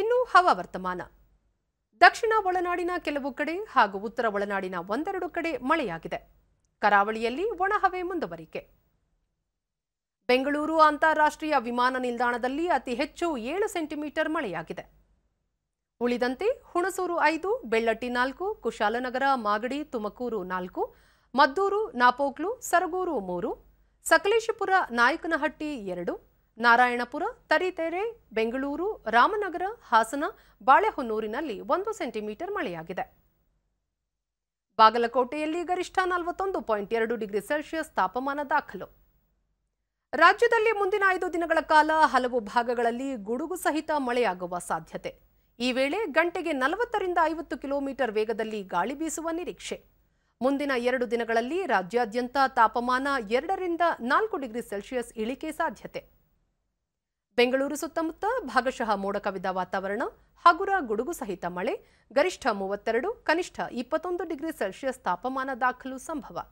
ಇನ್ನು ಹವಾವರ್ತಮಾನ ದಕ್ಷಿಣ ಒಳನಾಡಿನ ಕೆಲವು ಕಡೆ ಹಾಗೂ ಉತ್ತರ ಒಳನಾಡಿನ ಒಂದೆರಡು ಕಡೆ ಮಳೆಯಾಗಿದೆ ಕರಾವಳಿಯಲ್ಲಿ ಒಣಹವೆ ಮುಂದುವರಿಕೆ ಬೆಂಗಳೂರು ಅಂತಾರಾಷ್ಟ್ರೀಯ ವಿಮಾನ ನಿಲ್ದಾಣದಲ್ಲಿ ಅತಿ ಹೆಚ್ಚು ಏಳು ಸೆಂಟಿಮೀಟರ್ ಮಳೆಯಾಗಿದೆ ಉಳಿದಂತೆ ಹುಣಸೂರು ಐದು ಬೆಳ್ಳಟ್ಟಿ ನಾಲ್ಕು ಕುಶಾಲನಗರ ಮಾಗಡಿ ತುಮಕೂರು ನಾಲ್ಕು ಮದ್ದೂರು ನಾಪೋಕ್ಲು ಸರಗೂರು ಮೂರು ಸಕಲೇಶಪುರ ನಾಯಕನಹಟ್ಟಿ ಎರಡು ನಾರಾಯಣಪುರ ತರೀತೆರೆ ಬೆಂಗಳೂರು ರಾಮನಗರ ಹಾಸನ ಬಾಳೆಹೊನ್ನೂರಿನಲ್ಲಿ ಒಂದು ಸೆಂಟಿಮೀಟರ್ ಮಳೆಯಾಗಿದೆ ಬಾಗಲಕೋಟೆಯಲ್ಲಿ ಗರಿಷ್ಠ ನಲವತ್ತೊಂದು ಪಾಯಿಂಟ್ ಎರಡು ಡಿಗ್ರಿ ಸೆಲ್ಸಿಯಸ್ ತಾಪಮಾನ ದಾಖಲು ರಾಜ್ಯದಲ್ಲಿ ಮುಂದಿನ ಐದು ದಿನಗಳ ಕಾಲ ಹಲವು ಭಾಗಗಳಲ್ಲಿ ಗುಡುಗು ಸಹಿತ ಮಳೆಯಾಗುವ ಸಾಧ್ಯತೆ ಈ ವೇಳೆ ಗಂಟೆಗೆ ನಲವತ್ತರಿಂದ ಐವತ್ತು ಕಿಲೋಮೀಟರ್ ವೇಗದಲ್ಲಿ ಗಾಳಿ ಬೀಸುವ ನಿರೀಕ್ಷೆ ಮುಂದಿನ ಎರಡು ದಿನಗಳಲ್ಲಿ ರಾಜ್ಯಾದ್ಯಂತ ತಾಪಮಾನ ಎರಡರಿಂದ ನಾಲ್ಕು ಡಿಗ್ರಿ ಸೆಲ್ಸಿಯಸ್ ಇಳಿಕೆ ಸಾಧ್ಯತೆ ಬೆಂಗಳೂರು ಸುತ್ತಮುತ್ತ ಭಾಗಶಃ ಮೋಡ ಕವಿದ ವಾತಾವರಣ ಹಗುರ ಗುಡುಗು ಸಹಿತ ಮಳೆ ಗರಿಷ್ಠ ಮೂವತ್ತೆರಡು ಕನಿಷ್ಠ ಇಪ್ಪತ್ತೊಂದು ಡಿಗ್ರಿ ಸೆಲ್ಸಿಯಸ್ ತಾಪಮಾನ ದಾಖಲು ಸಂಭವ